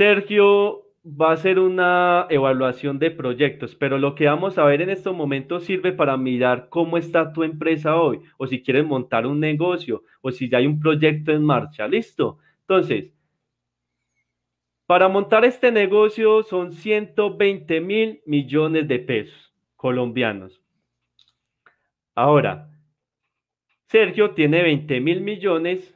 Sergio va a hacer una evaluación de proyectos, pero lo que vamos a ver en estos momentos sirve para mirar cómo está tu empresa hoy, o si quieres montar un negocio, o si ya hay un proyecto en marcha. Listo. Entonces, para montar este negocio son 120 mil millones de pesos colombianos. Ahora, Sergio tiene 20 mil millones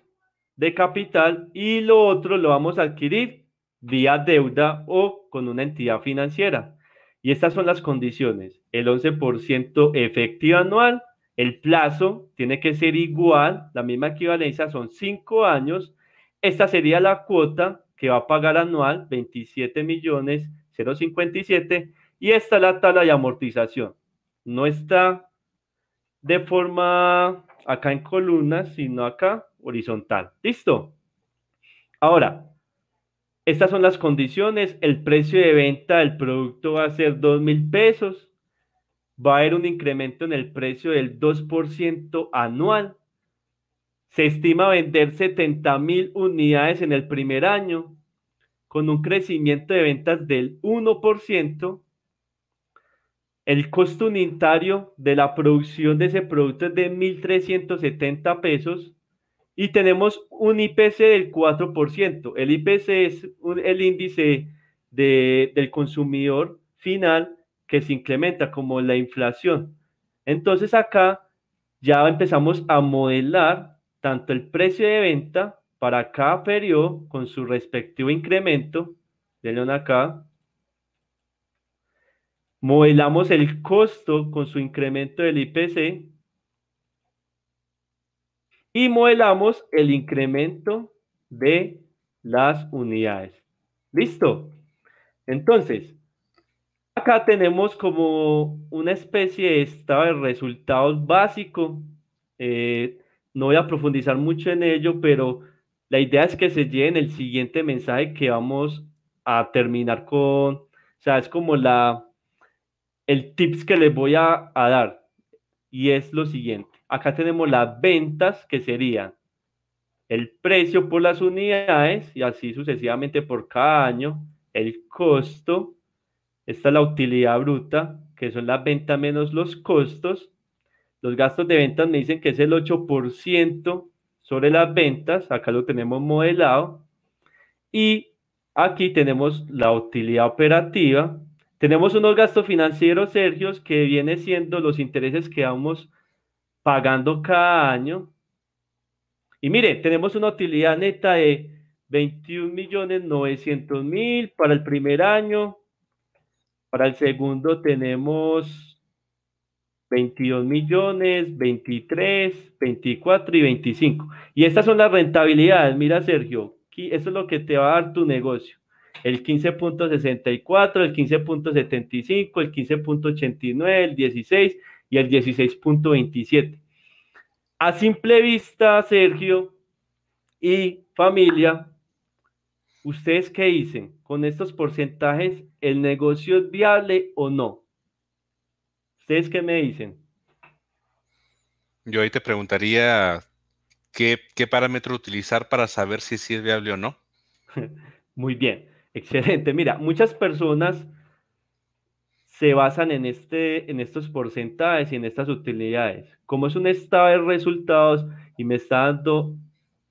de capital y lo otro lo vamos a adquirir vía deuda o con una entidad financiera. Y estas son las condiciones. El 11% efectivo anual, el plazo tiene que ser igual, la misma equivalencia son 5 años. Esta sería la cuota que va a pagar anual, 27 millones Y esta es la tala de amortización. No está de forma acá en columna. sino acá horizontal. ¿Listo? Ahora, estas son las condiciones, el precio de venta del producto va a ser 2 mil pesos, va a haber un incremento en el precio del 2% anual, se estima vender 70 mil unidades en el primer año, con un crecimiento de ventas del 1%, el costo unitario de la producción de ese producto es de 1.370 pesos, y tenemos un IPC del 4%. El IPC es el índice del consumidor final que se incrementa como la inflación. Entonces acá ya empezamos a modelar tanto el precio de venta para cada periodo con su respectivo incremento. Denle acá. Modelamos el costo con su incremento del IPC y modelamos el incremento de las unidades. ¿Listo? Entonces, acá tenemos como una especie de estado de resultados básico. Eh, no voy a profundizar mucho en ello, pero la idea es que se lleven el siguiente mensaje que vamos a terminar con, o sea, es como la, el tips que les voy a dar y es lo siguiente. Acá tenemos las ventas que serían el precio por las unidades y así sucesivamente por cada año, el costo, esta es la utilidad bruta, que son las ventas menos los costos. Los gastos de ventas me dicen que es el 8% sobre las ventas, acá lo tenemos modelado. Y aquí tenemos la utilidad operativa, tenemos unos gastos financieros, Sergio, que viene siendo los intereses que vamos pagando cada año. Y mire, tenemos una utilidad neta de $21.900.000 para el primer año. Para el segundo tenemos 22 millones, 23, 24 y 25. Y estas son las rentabilidades. Mira, Sergio, eso es lo que te va a dar tu negocio el 15.64, el 15.75, el 15.89, el 16 y el 16.27. A simple vista, Sergio y familia, ¿ustedes qué dicen? ¿Con estos porcentajes el negocio es viable o no? ¿Ustedes qué me dicen? Yo ahí te preguntaría qué, parámetro utilizar para saber si es viable o no. Muy bien. Excelente. Mira, muchas personas se basan en, este, en estos porcentajes y en estas utilidades. Como es un estado de resultados y me está dando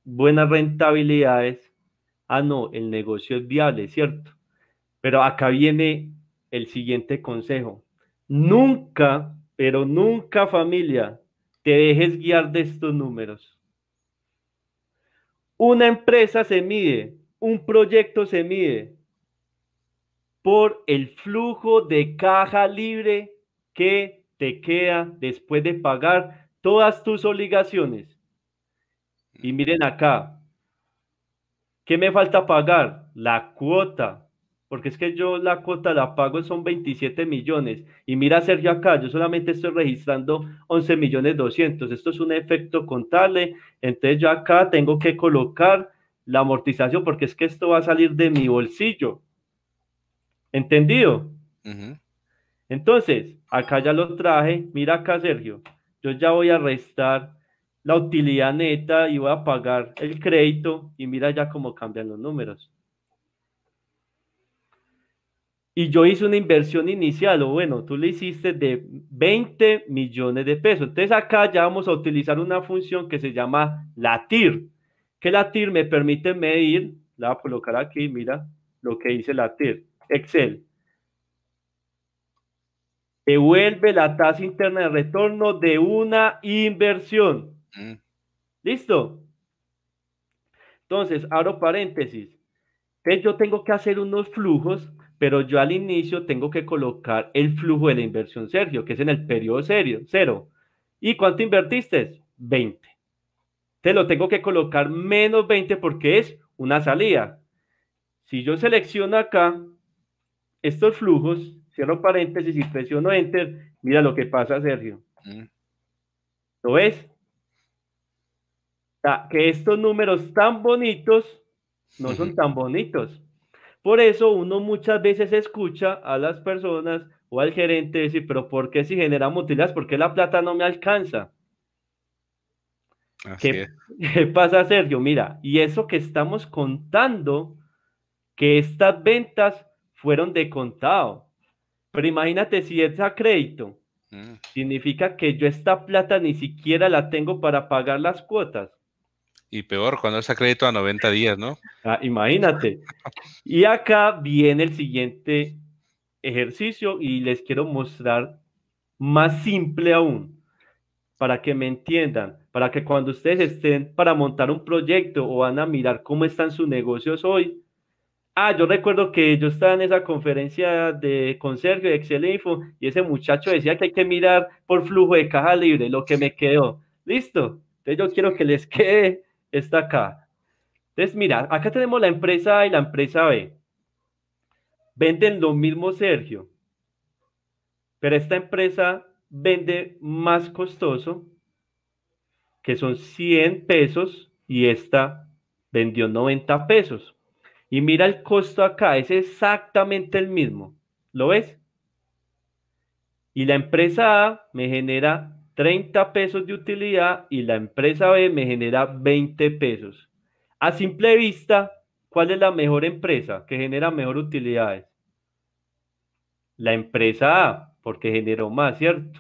buenas rentabilidades, ah, no, el negocio es viable, ¿cierto? Pero acá viene el siguiente consejo. Nunca, pero nunca familia, te dejes guiar de estos números. Una empresa se mide un proyecto se mide por el flujo de caja libre que te queda después de pagar todas tus obligaciones. Y miren acá, ¿qué me falta pagar? La cuota, porque es que yo la cuota la pago son 27 millones. Y mira Sergio acá, yo solamente estoy registrando 11 millones 200. Esto es un efecto contable, entonces yo acá tengo que colocar la amortización, porque es que esto va a salir de mi bolsillo. ¿Entendido? Entonces, acá ya lo traje. Mira acá, Sergio. Yo ya voy a restar la utilidad neta y voy a pagar el crédito. Y mira ya cómo cambian los números. Y yo hice una inversión inicial, o bueno, tú le hiciste de 20 millones de pesos. Entonces acá ya vamos a utilizar una función que se llama latir que la TIR me permite medir, la voy a colocar aquí, mira lo que dice la TIR, Excel. Devuelve la tasa interna de retorno de una inversión. Mm. ¿Listo? Entonces, abro paréntesis. Entonces, yo tengo que hacer unos flujos, pero yo al inicio tengo que colocar el flujo de la inversión, Sergio, que es en el periodo serio, cero. ¿Y cuánto invertiste? 20. Te lo tengo que colocar menos 20 porque es una salida. Si yo selecciono acá estos flujos, cierro paréntesis y presiono Enter, mira lo que pasa, Sergio. Mm. ¿Lo ves? Que estos números tan bonitos no son tan bonitos. Por eso uno muchas veces escucha a las personas o al gerente decir, pero ¿por qué si generamos utilidades? ¿Por qué la plata no me alcanza? ¿Qué, pasa, Sergio? Mira, y eso que estamos contando, que estas ventas fueron de contado. Pero imagínate si es a crédito. Mm. Significa que yo esta plata ni siquiera la tengo para pagar las cuotas. Y peor, cuando es a crédito a 90 días, ¿no? Ah, imagínate. y acá viene el siguiente ejercicio y les quiero mostrar más simple aún, para que me entiendan para que cuando ustedes estén para montar un proyecto o van a mirar cómo están sus negocios hoy. Ah, yo recuerdo que yo estaba en esa conferencia de con Sergio de Excel Info y ese muchacho decía que hay que mirar por flujo de caja libre, lo que me quedó. Listo. Entonces yo quiero que les quede esta acá. Entonces, mira, acá tenemos la empresa A y la empresa B. Venden lo mismo, Sergio, pero esta empresa vende más costoso que son 100 pesos y esta vendió 90 pesos. Y mira el costo acá, es exactamente el mismo. ¿Lo ves? Y la empresa A me genera 30 pesos de utilidad y la empresa B me genera 20 pesos. A simple vista, ¿cuál es la mejor empresa que genera mejor utilidades? La empresa A, porque generó más, ¿cierto?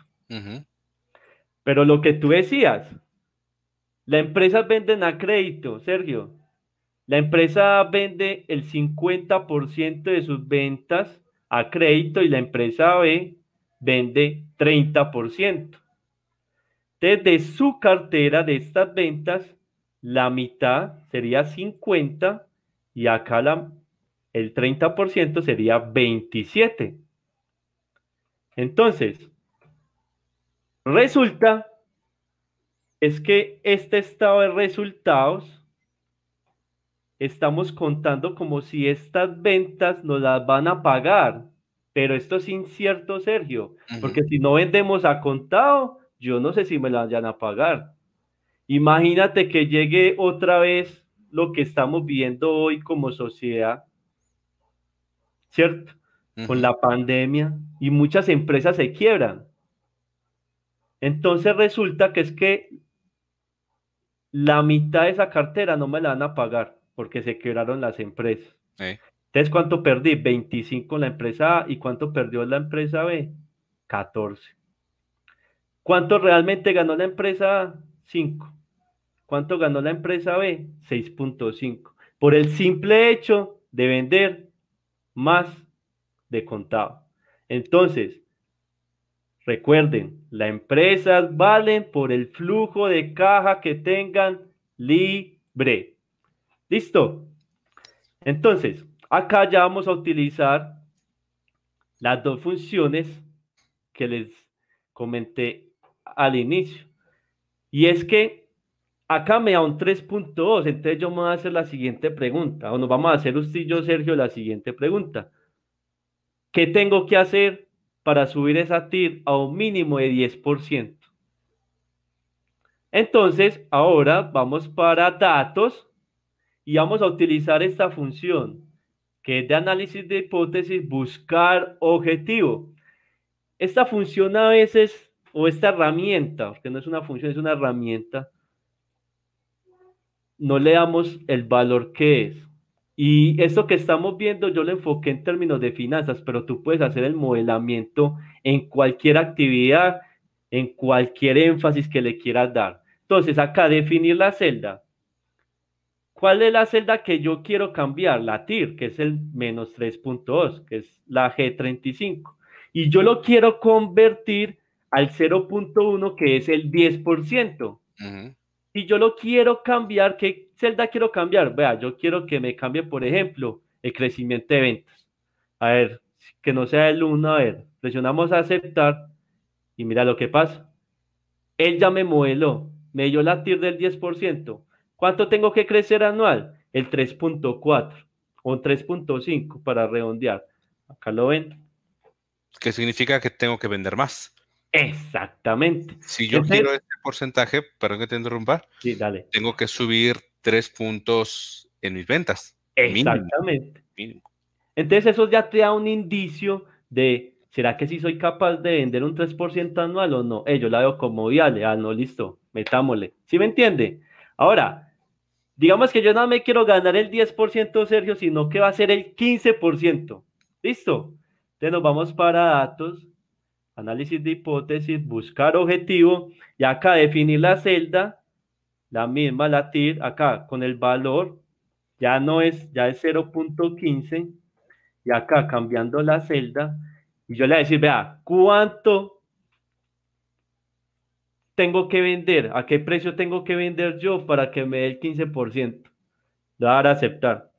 Pero lo que tú decías, las empresas venden a crédito, Sergio. La empresa vende el 50% de sus ventas a crédito y la empresa B vende 30%. Entonces, de su cartera de estas ventas, la mitad sería 50 y acá la, el 30% sería 27. Entonces, resulta es que este estado de resultados estamos contando como si estas ventas nos las van a pagar, pero esto es incierto, Sergio, porque si no vendemos a contado, yo no sé si me las vayan a pagar. Imagínate que llegue otra vez lo que estamos viendo hoy como sociedad, ¿cierto? Con la pandemia y muchas empresas se quiebran. Entonces resulta que es que la mitad de esa cartera no me la van a pagar porque se quebraron las empresas. Entonces, ¿cuánto perdí? 25 la empresa A y ¿cuánto perdió la empresa B? 14. ¿Cuánto realmente ganó la empresa A? 5. ¿Cuánto ganó la empresa B? 6.5. Por el simple hecho de vender más de contado. Entonces, Recuerden, las empresas valen por el flujo de caja que tengan libre. ¿Listo? Entonces, acá ya vamos a utilizar las dos funciones que les comenté al inicio. Y es que acá me da un 3.2, entonces yo me voy a hacer la siguiente pregunta, o nos vamos a hacer usted y yo, Sergio, la siguiente pregunta. ¿Qué tengo que hacer para subir esa TIR a un mínimo de 10%. Entonces, ahora vamos para datos y vamos a utilizar esta función que es de análisis de hipótesis, buscar objetivo. Esta función a veces, o esta herramienta, porque no es una función, es una herramienta, no le damos el valor que es. Y esto que estamos viendo yo lo enfoqué en términos de finanzas, pero tú puedes hacer el modelamiento en cualquier actividad, en cualquier énfasis que le quieras dar. Entonces, acá definir la celda. ¿Cuál es la celda que yo quiero cambiar? La TIR, que es el menos 3.2, que es la G35. Y yo lo quiero convertir al 0.1, que es el 10%. Y yo lo quiero cambiar que celda quiero cambiar? Vea, yo quiero que me cambie, por ejemplo, el crecimiento de ventas. A ver, que no sea el 1, a ver, presionamos a aceptar y mira lo que pasa. Él ya me modeló, me dio la TIR del 10%. ¿Cuánto tengo que crecer anual? El 3.4 o 3.5 para redondear. Acá lo ven. ¿Qué significa que tengo que vender más. Exactamente. Si yo quiero este porcentaje, perdón que te interrumpa, sí, tengo que subir tres puntos en mis ventas. Exactamente. Entonces eso ya te da un indicio de, ¿será que sí soy capaz de vender un 3% anual o no? Eh, yo la veo como, viable, ah, no, listo, metámosle. ¿Sí me entiende? Ahora, digamos que yo no me quiero ganar el 10%, Sergio, sino que va a ser el 15%. ¿Listo? Entonces nos vamos para datos, análisis de hipótesis, buscar objetivo y acá definir la celda la misma latir acá con el valor, ya no es, ya es 0.15 y acá cambiando la celda y yo le voy a decir, vea, ¿cuánto tengo que vender? ¿A qué precio tengo que vender yo para que me dé el 15%? Le voy a dar a aceptar.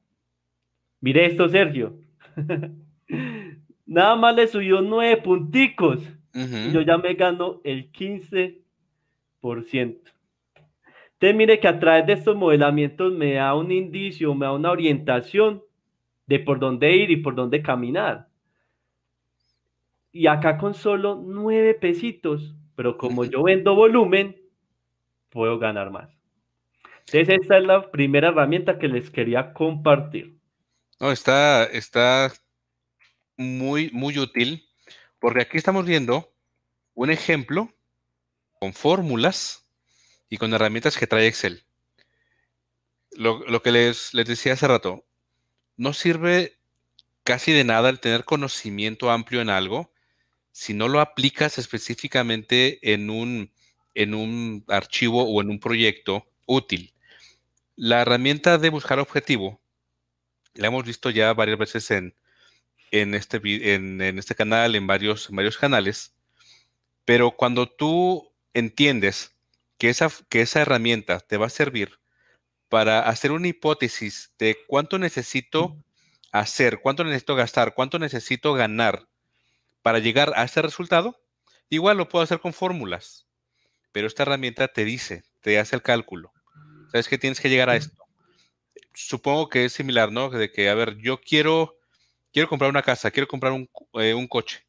Mire esto, Sergio. Nada más le subió nueve punticos. yo ya me gano el 15% mire que a través de estos modelamientos me da un indicio, me da una orientación de por dónde ir y por dónde caminar. Y acá con solo nueve pesitos, pero como yo vendo volumen, puedo ganar más. Entonces, esta es la primera herramienta que les quería compartir. No, está, está muy, muy útil, porque aquí estamos viendo un ejemplo con fórmulas y con herramientas que trae Excel. Lo, que les, decía hace rato, no sirve casi de nada el tener conocimiento amplio en algo si no lo aplicas específicamente en un, en un archivo o en un proyecto útil. La herramienta de buscar objetivo, la hemos visto ya varias veces en, en, este, en, este canal, en varios, en varios canales, pero cuando tú entiendes que esa, que esa herramienta te va a servir para hacer una hipótesis de cuánto necesito hacer, cuánto necesito gastar, cuánto necesito ganar para llegar a ese resultado, igual lo puedo hacer con fórmulas, pero esta herramienta te dice, te hace el cálculo. Sabes que tienes que llegar a esto. Supongo que es similar, ¿no? De que, a ver, yo quiero, quiero comprar una casa, quiero comprar un, eh, un coche.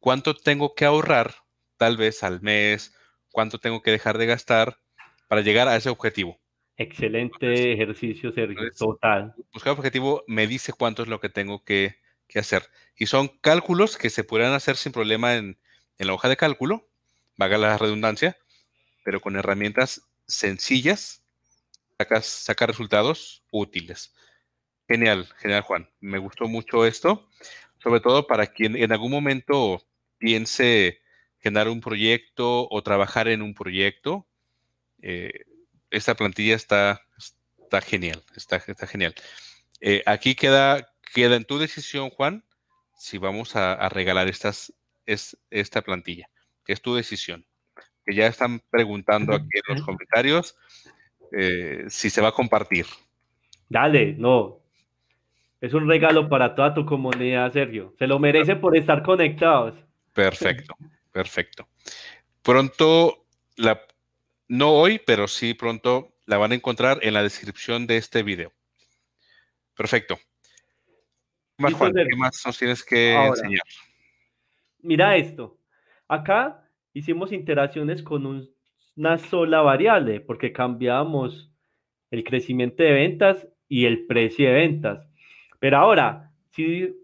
¿Cuánto tengo que ahorrar, tal vez al mes, cuánto tengo que dejar de gastar para llegar a ese objetivo. Excelente ejercicio, Sergio, total. Buscar objetivo me dice cuánto es lo que tengo que, hacer. Y son cálculos que se pueden hacer sin problema en, la hoja de cálculo, vaga la redundancia, pero con herramientas sencillas saca resultados útiles. Genial, genial Juan. Me gustó mucho esto, sobre todo para quien en algún momento piense generar un proyecto o trabajar en un proyecto. Eh, esta plantilla está, genial, está, está genial. Eh, aquí queda, queda en tu decisión, Juan, si vamos a, regalar estas, es, esta plantilla. que Es tu decisión. Que ya están preguntando aquí en los comentarios eh, si se va a compartir. Dale, no. Es un regalo para toda tu comunidad, Sergio. Se lo merece por estar conectados. Perfecto. Perfecto. Pronto, la, no hoy, pero sí pronto la van a encontrar en la descripción de este video. Perfecto. Más, Juan, ¿Qué más nos tienes que enseñar? Mira esto. Acá hicimos interacciones con una sola variable porque cambiamos el crecimiento de ventas y el precio de ventas. Pero ahora, si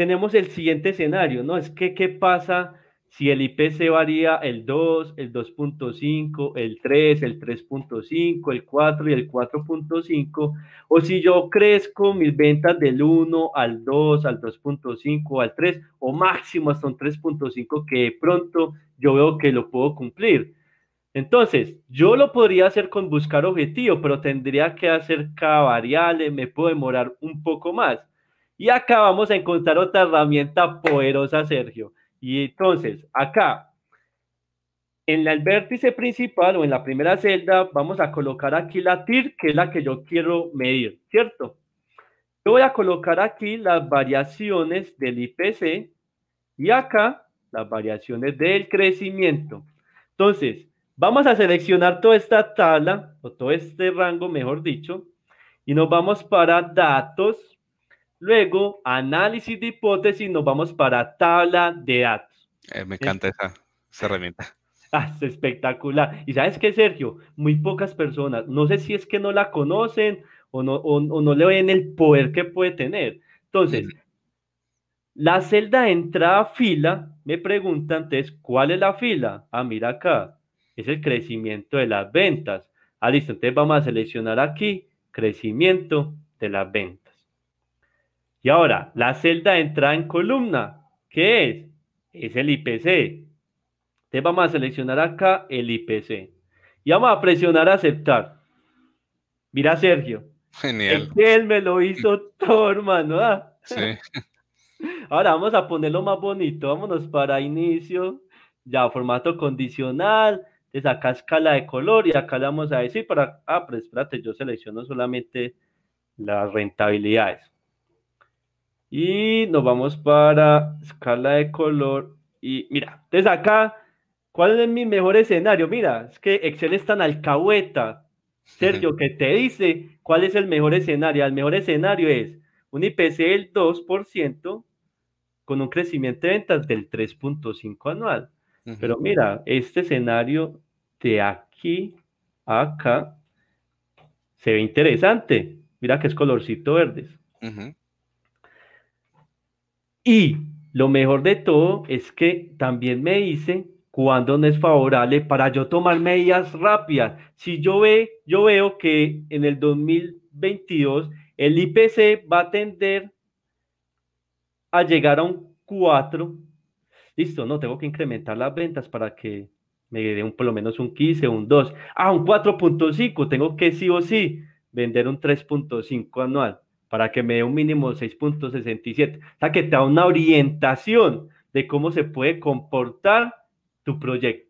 tenemos el siguiente escenario, ¿no? Es que, ¿qué pasa si el IPC varía el 2, el 2.5, el 3, el 3.5, el 4 y el 4.5? O si yo crezco mis ventas del 1 al 2, al 2.5, al 3, o máximo hasta un 3.5 que de pronto yo veo que lo puedo cumplir. Entonces, yo lo podría hacer con buscar objetivo, pero tendría que hacer cada variable, me puedo demorar un poco más. Y acá vamos a encontrar otra herramienta poderosa, Sergio. Y entonces, acá, en el vértice principal o en la primera celda, vamos a colocar aquí la TIR, que es la que yo quiero medir, ¿cierto? Yo voy a colocar aquí las variaciones del IPC y acá las variaciones del crecimiento. Entonces, vamos a seleccionar toda esta tabla o todo este rango, mejor dicho, y nos vamos para datos, Luego, análisis de hipótesis, nos vamos para tabla de datos. Eh, me encanta esa, herramienta. Ah, es espectacular. Y sabes qué, Sergio, muy pocas personas, no sé si es que no la conocen o no, no le ven el poder que puede tener. Entonces, la celda de entrada fila, me preguntan, entonces, ¿cuál es la fila? Ah, mira acá, es el crecimiento de las ventas. Ah, listo, entonces vamos a seleccionar aquí crecimiento de las ventas. Y ahora, la celda de entrada en columna, ¿qué es? Es el IPC. Entonces vamos a seleccionar acá el IPC. Y vamos a presionar aceptar. Mira, Sergio. Genial. Él me lo hizo todo, hermano. ¿ah? Sí. Ahora vamos a ponerlo más bonito. Vámonos para inicio. Ya, formato condicional. Entonces acá escala de color y acá le vamos a decir para... Ah, pero espérate, yo selecciono solamente las rentabilidades. Y nos vamos para escala de color. Y mira, desde acá, ¿cuál es mi mejor escenario? Mira, es que Excel es tan alcahueta, Sergio, que te dice cuál es el mejor escenario. El mejor escenario es un IPC del 2% con un crecimiento de ventas del 3.5 anual. Pero mira, este escenario de aquí acá se ve interesante. Mira que es colorcito verdes. Ajá. Y lo mejor de todo es que también me dice cuándo no es favorable para yo tomar medidas rápidas. Si yo, ve, yo veo que en el 2022 el IPC va a tender a llegar a un 4, listo, no, tengo que incrementar las ventas para que me dé un, por lo menos un 15, un 2, ah, un 4.5, tengo que sí o sí vender un 3.5 anual para que me dé un mínimo de 6.67. O sea, que te da una orientación de cómo se puede comportar tu proyecto.